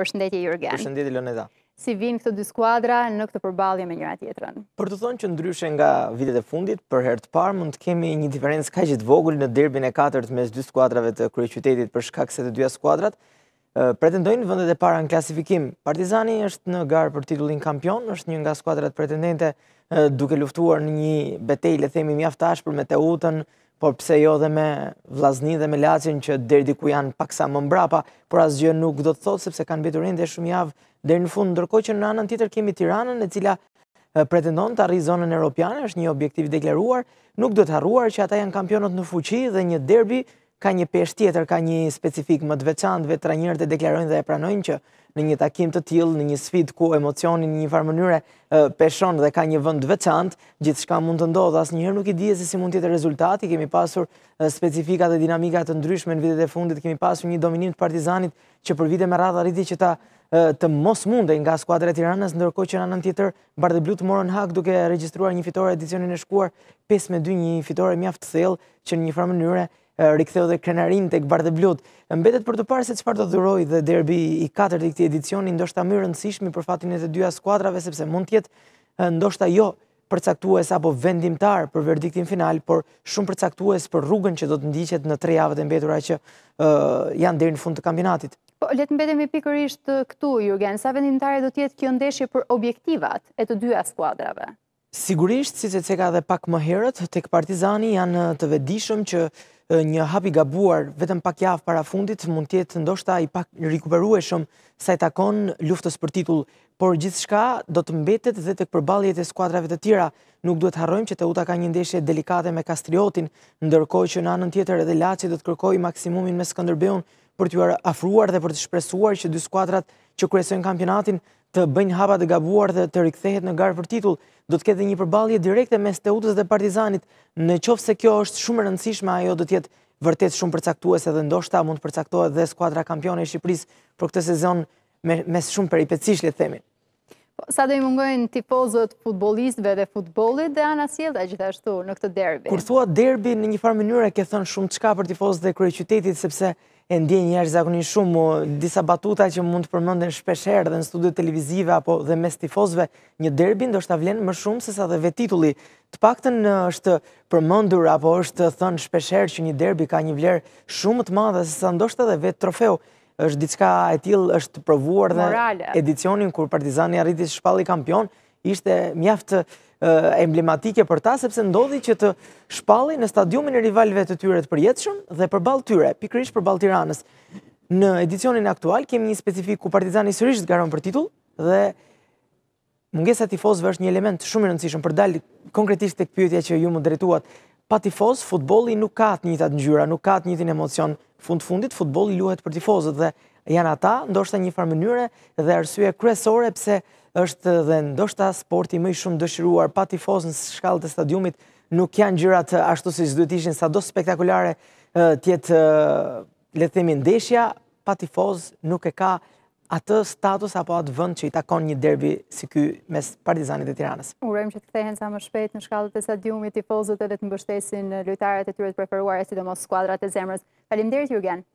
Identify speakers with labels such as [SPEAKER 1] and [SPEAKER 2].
[SPEAKER 1] përshëndetje Jurgen. Përshëndetje Loneda. Si vinë këtë dy skuadra në këtë përbalje me njëra tjetërën?
[SPEAKER 2] Për të thonë që ndryshe nga vitet e fundit, për herë të parë mund të kemi një diferencë ka gjithë vogullë në derbin e katërt mes dy skuadrave të krye qytetit për shkak se të dyja skuadrat. Pretendojnë vëndet e para në klasifikim. Partizani është në garë për titullin kampion, është një nga skuadrat pretendente duke luftuar një betej, le themi mjaftash për me Teutën, por pse jo dhe me vlazni dhe me lacin që derdi ku janë paksa më mbrapa, por asgjë nuk do të thotë sepse kanë mbetur ende shumë javë deri në fund, ndërkohë që në anën tjetër kemi Tiranën e cila pretendon të arrijë zonën europiane, është një objektiv deklaruar, nuk do të harruar që ata janë kampionët në fuqi dhe një derbi ka një pesh tjetër, ka një specifik më të veçantë, vetëra njerëz të deklarojnë dhe e pranojnë që në një takim të tillë, në një sfidë ku emocioni në një farë mënyrë peshon dhe ka një vend të veçantë, gjithçka mund të ndodhë, asnjëherë nuk i dihet se si mund të jetë rezultati. Kemi pasur specifikat dhe dinamika të ndryshme në vitet e fundit, kemi pasur një dominim të Partizanit që për vite me radhë arriti që ta të mos mundej nga skuadra e Tiranës, ndërkohë që në anën tjetër Bardhe Blu të morën hak duke regjistruar një fitore edicionin e shkuar 5-2, një fitore mjaft thellë që në një farë mënyrë riktheu dhe krenarin të këbar dhe blut. Mbetet për të parë se qëpar të dhuroj dhe derbi i 4 të këti edicioni, ndoshta më rëndësishmi për fatin e të dyja skuadrave, sepse mund tjetë ndoshta jo përcaktues apo vendimtar për verdiktin final, por shumë përcaktues për rrugën që do të ndiqet në tre javët e mbetura që janë dherë në fund të kampinatit.
[SPEAKER 1] Po, letë mbetemi pikërisht këtu, Jurgen, sa vendimtare do tjetë kjo ndeshje për objektivat e të dyja skuadrave?
[SPEAKER 2] Sigurisht, si që ceka dhe pak më herët, tek partizani janë të vedishëm që një hapi gabuar vetëm pak javë para fundit mund tjetë ndoshta i pak rikuperueshëm sa i takon luftës për titull, por gjithë shka do të mbetet dhe të këpërbaljet e skuadrave të tira. Nuk duhet harrojmë që Teuta ka një ndeshje delikate me Kastriotin, ndërkoj që në anën tjetër edhe Laci do të kërkoj maksimumin me Skanderbeun për t'ju afruar dhe për të shpresuar që dy skuadrat që kryesojnë kampionatin të bëjnë hapa të gabuar dhe të rikthehet në garë për titull, do të ketë një përballje direkte mes Teutës dhe Partizanit, në qoftë se kjo është shumë e rëndësishme, ajo do të jetë vërtet shumë përcaktuese dhe ndoshta mund të përcaktohet dhe skuadra kampione e Shqipërisë për këtë sezon me me shumë peripecish le themin.
[SPEAKER 1] Sa do i mungojnë tifozët futbolistve dhe futbolit dhe Ana jelë dhe gjithashtu në këtë derbi?
[SPEAKER 2] Kur thua derbi në një farë mënyrë e ke thënë shumë të shka për tifozët dhe krejë qytetit, sepse e ndjenjë një jashtë zakonin shumë disa batuta që mund të përmëndën shpesherë dhe në studio televizive apo dhe mes tifozëve një derbi, do është më shumë se sa dhe vetitulli. të pak të është përmëndur apo është thënë shpesherë që një derbi ka një vlerë shumë të madhe se sa ndo dhe vetë trofeu është diçka e tillë është provuar dhe edicionin kur Partizani arriti të shpalli kampion ishte mjaft eh, emblematike për ta sepse ndodhi që të shpalli në stadiumin e rivalëve të tyre të përjetshëm dhe përballë tyre pikërisht përballë Tiranës. Në edicionin aktual kemi një specifik ku Partizani sërish garon për titull dhe mungesa e tifozëve është një element shumë i rëndësishëm për dalë konkretisht tek pyetja që ju më drejtuat pa tifoz, futboli nuk ka të njëtë njëra, nuk ka të njëtë një emocion fund-fundit, futboli luhet për tifozët dhe janë ata, ndoshta një farë mënyre dhe arsye kresore pse është dhe ndoshta sporti më i shumë dëshiruar pa tifoz në shkallët e stadiumit nuk janë gjyrat ashtu si zdo ishin sa do spektakulare eh, tjetë eh, letemi ndeshja, pa tifoz nuk e ka atë status apo atë vënd që i takon një derbi si ky mes partizanit dhe tiranës.
[SPEAKER 1] Urojmë që të këthehen sa më shpet në shkallët e stadiumit i edhe të mbështesin lojtarët e të të preferuar e sidomos skuadrat e zemrës. Falim derit, Jurgen.